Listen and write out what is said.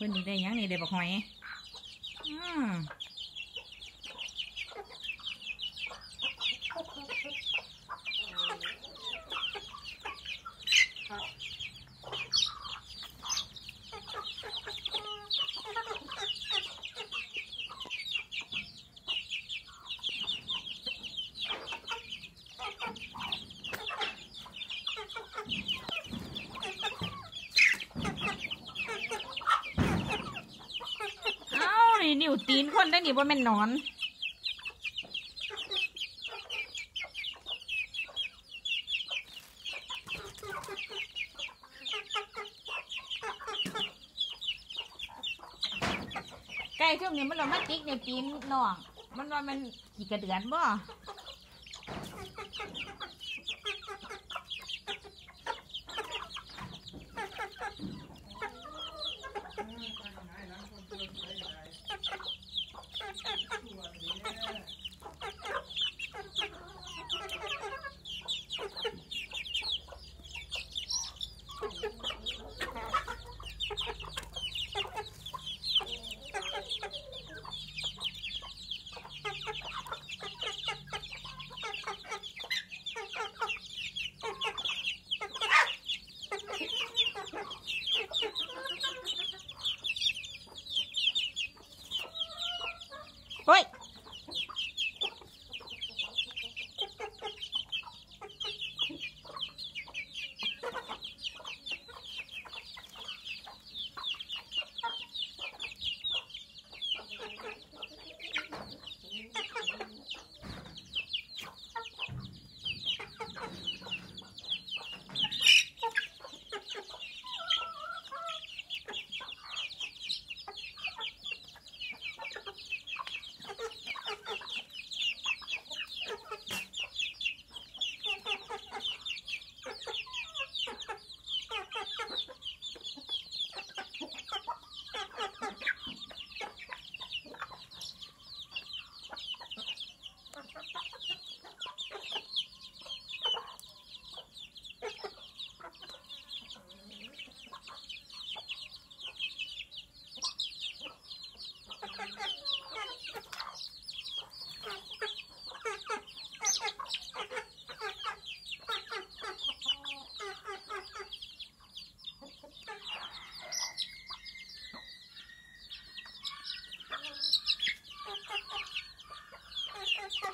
เพื่อนนี่ได้ยังนี่เด้บักหอยอืมู่ตีนคนได้หนิว่าแม่นนอนไก่ช่วงนี้มันลงมาติ๊กเนี่ยตีนน้อง มันว่ามันขี่กระเดือนบ่はい。